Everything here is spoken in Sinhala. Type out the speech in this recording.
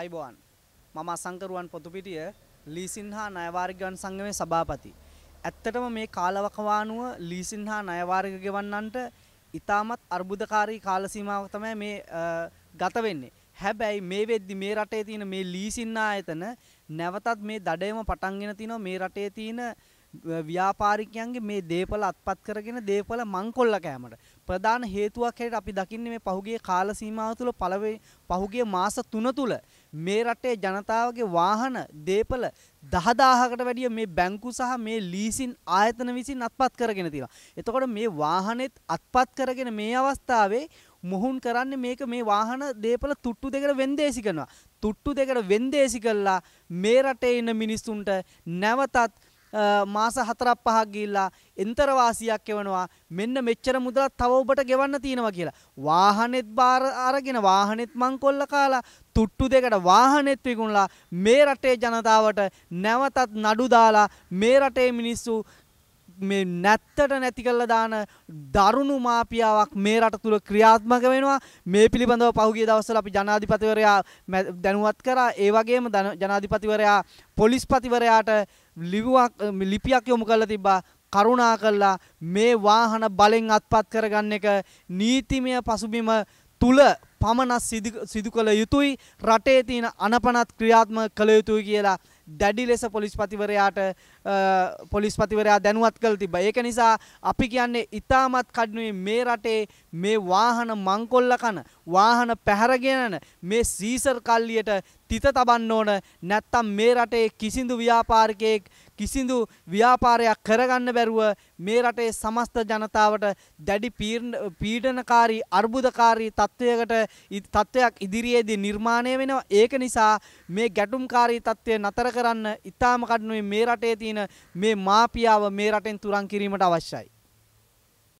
අයිබෝන් මම අසංකරුවන් පොතුපිටිය ලීසින්හා නයවාර්ගවන් සංගමේ සභාපති. ඇත්තටම මේ කාලවකවානුව ලීසින්හා නයවාර්ග ගෙවන්නන්ට ඉතාමත් අර්බුදකාරී කාලසීමාවක් තමයි මේ ගත වෙන්නේ. හැබැයි මේ වෙද්දි මේ රටේ තියෙන මේ ලීසින්නා ආයතන නැවතත් මේ දඩයම පටන්ගෙන තිනවා මේ රටේ තියෙන ව්‍යාපාරිකයන්ගේ මේ දේපල අත්පත් කරගෙන දේපල මංකොල්ල කෑමට ප්‍රධාන හේතුවක් හැටියට අපි දකින්නේ මේ පහුගිය කාල සීමාව තුළ පහුගිය මාස 3 තුළ මේ රටේ ජනතාවගේ වාහන දේපල 10000කට වැඩිය මේ බැංකු සහ මේ ලීසින් ආයතන විසින් අත්පත් කරගෙන තියෙනවා. එතකොට මේ වාහනෙත් අත්පත් කරගෙන මේ අවස්ථාවේ මොහුන් කරන්නේ මේක මේ වාහන දේපල තුට්ටු දෙකට වෙන්දේසි කරනවා. තුට්ටු දෙකට වෙන්දේසි කළා මේ රටේ ඉන්න මිනිස්සුන්ට නැවතත් මාස හතරක් පහක් ගිහිල්ලා එන්තර වාසියක් එවනවා මෙන්න මෙච්චර මුදලක් තව ඔබට ගෙවන්න තියෙනවා කියලා. වාහනේත් බාර අරගෙන වාහනේත් මංකොල්ල කාලා තුට්ටු දෙකට වාහනෙත් විකුණලා මේ රටේ ජනතාවට නැවතත් නඩු දාලා මේ රටේ මිනිස්සු මේ නැත්තට නැති කරලා දාන දරුණු මාපියාවක් මේ රට තුල ක්‍රියාත්මක වෙනවා මේ පිළිබඳව පහුගිය දවස්වල අපි ජනාධිපතිවරයා දැනුවත් කරා ඒ වගේම ජනාධිපතිවරයා පොලිස්පතිවරයාට ලිවුවක් ලිපියක් යොමු කරලා තිබ්බා කරුණා කළා මේ වාහන බලෙන් අත්පත් කරගන්න එක නීතිමය පසුබිම තුල පමණක් සිදු කළ යුතුයි රටේ තියෙන අනපනත් ක්‍රියාත්මක කළ යුතුයි කියලා දැඩි ලෙස පොලිස්පතිවරයාට පොලිස්පතිවරයා දැනුවත් කළ තිබා. ඒක නිසා අපි කියන්නේ ඉතාමත් කඩිනුයි මේ රටේ මේ වාහන මංකොල්ල කන වාහන පැහැරගෙනන මේ සීසර් කල්ලියට තිත තබන්න ඕන නැත්තම් මේ රටේ කිසිදු ව්‍යාපාරිකයෙක් කිසිදු ව්‍යාපාරයක් කරගන්න බැරුව මේ රටේ සමස්ත ජනතාවට දැඩි පීඩනකාරී අර්බුදකාරී තත්ත්වයකට තත්ත්වයක් ඉදිරියේදී නිර්මාණය වෙනවා. ඒක නිසා මේ ගැටුම්කාරී තත්ත්වය නතර කරන්න ඉතාම කඩනුයි මේ රටේ තියෙන මේ මාපියාව මේ රටෙන් තුරන් කිරීමට අවශ්‍යයි.